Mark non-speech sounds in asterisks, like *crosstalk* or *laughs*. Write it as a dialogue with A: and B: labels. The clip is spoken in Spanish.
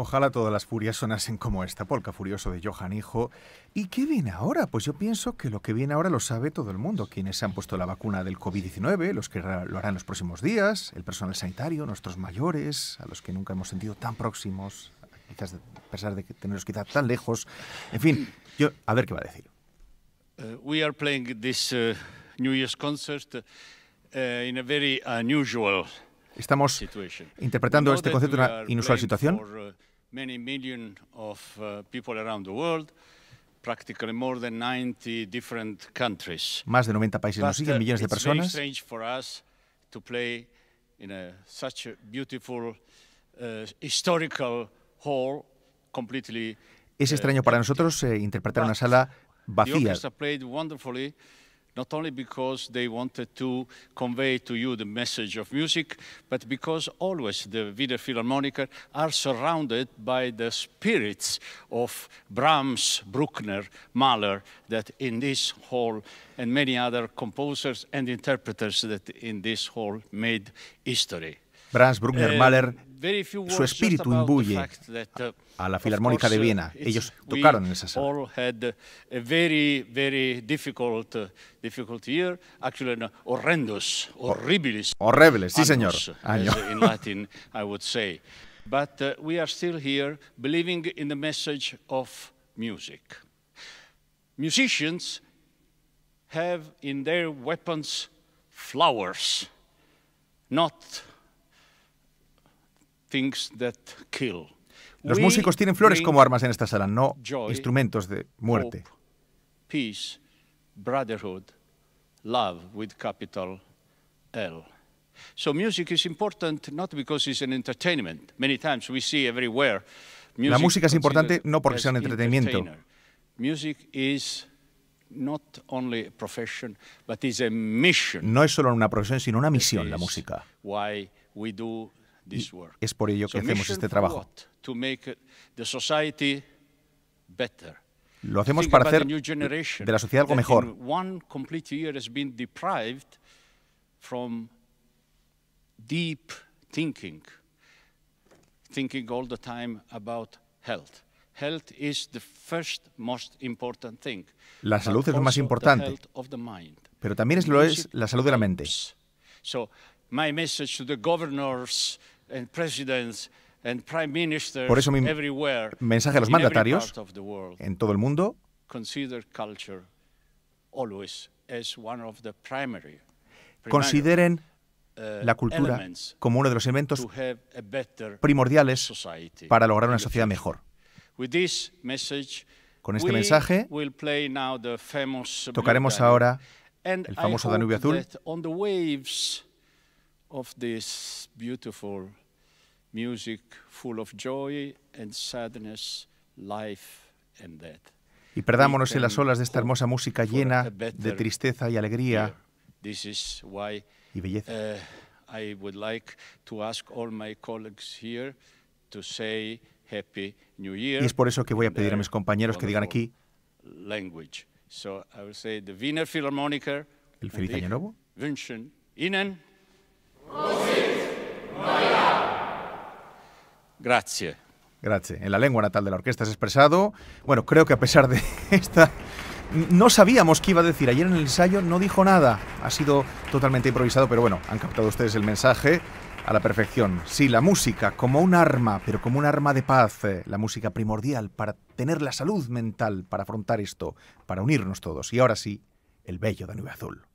A: Ojalá todas las furias sonasen como esta polca furioso de Johan Hijo. ¿Y qué viene ahora? Pues yo pienso que lo que viene ahora lo sabe todo el mundo. Quienes se han puesto la vacuna del COVID-19, los que lo harán en los próximos días, el personal sanitario, nuestros mayores, a los que nunca hemos sentido tan próximos, quizás a pesar de tenerlos quizás tan lejos. En fin, yo a ver qué va a decir. Estamos
B: interpretando este concepto en una inusual situación. Uh, many million of uh, people around the world. Practically more than 90 different countries. Más de 90 países nos siguen, uh, millones de personas. Es extraño para
A: nosotros eh, interpretar una sala vacía.
B: not only because they wanted to convey to you the message of music, but because always the Wiener Philharmoniker are surrounded by the spirits of Brahms, Bruckner, Mahler, that in this hall and many other composers and interpreters that in this hall made history. Brahms, Bruckner, uh, Mahler su espíritu imbuye a la Filarmónica de Viena. Uh, Ellos tocaron en esa sala. Uh, horrendos, horribles. Horribles, sí señor. Año. *laughs* But uh, we are still here believing in the message of music. Musicians have in their weapons flowers, not things that kill. Los músicos tienen flores como armas en esta sala, no instrumentos de muerte. peace, brotherhood, love with capital L. So music is important not because it's an entertainment. Many times we see everywhere. La música es importante no porque sea un entretenimiento. Music is not only a profession, but is a mission. No es
A: solo una profesión, sino una misión la música.
B: Why we do es por ello que hacemos este trabajo. Uh, lo hacemos para hacer de la sociedad algo mejor. Thinking all the time about health. Health is the first most important thing, la salud es lo más importante, pero también es lo es la salud de la mente. So, my message to the governors por eso mi mensaje a los mandatarios
A: en todo el mundo
B: consideren uh, la cultura
A: como uno de los elementos primordiales para lograr una sociedad mejor.
B: Con este mensaje tocaremos ahora el famoso Danubio Azul of this beautiful music full of joy and sadness, life and death. Y perdámonos en las olas de esta hermosa
A: música llena de tristeza y alegría
B: y belleza. Uh, I would like to ask all my colleagues here to say Happy New Year. Y es por eso que voy a pedir a mis compañeros que digan aquí language. So I will say the Wiener Philharmoniker el feliz año nuevo. Wünschen Ihnen Gracias,
A: gracias. En la lengua natal de la orquesta se ha expresado. Bueno, creo que a pesar de *laughs* esta no sabíamos qué iba a decir. Ayer en el ensayo no dijo nada. Ha sido totalmente improvisado, pero bueno, han captado ustedes el mensaje a la perfección. Sí, la música como un arma, pero como un arma de paz. Eh, la música primordial para tener la salud mental, para afrontar esto, para unirnos todos. Y ahora sí, el bello Nube Azul.